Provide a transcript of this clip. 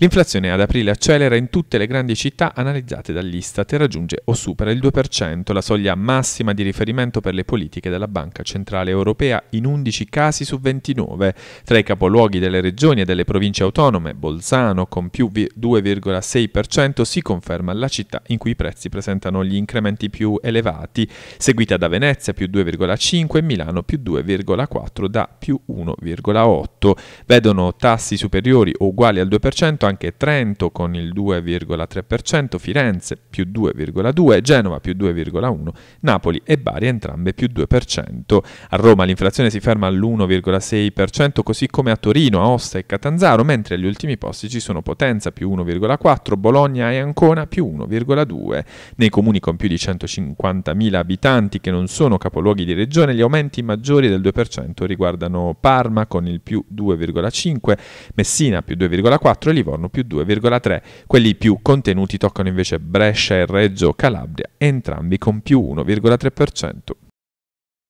L'inflazione ad aprile accelera in tutte le grandi città analizzate dall'Istat e raggiunge o supera il 2%, la soglia massima di riferimento per le politiche della Banca Centrale Europea in 11 casi su 29. Tra i capoluoghi delle regioni e delle province autonome, Bolzano con più 2,6% si conferma la città in cui i prezzi presentano gli incrementi più elevati, seguita da Venezia più 2,5 e Milano più 2,4 da più 1,8. Vedono tassi superiori o uguali al 2% anche Trento con il 2,3%, Firenze più 2,2%, Genova più 2,1%, Napoli e Bari entrambe più 2%. A Roma l'inflazione si ferma all'1,6%, così come a Torino, Aosta e Catanzaro, mentre agli ultimi posti ci sono Potenza più 1,4%, Bologna e Ancona più 1,2%. Nei comuni con più di 150.000 abitanti che non sono capoluoghi di regione, gli aumenti maggiori del 2% riguardano Parma con il più 2,5%, Messina più 2,4% e Livorno Livorno più 2,3, quelli più contenuti toccano invece Brescia e Reggio Calabria, entrambi con più 1,3%.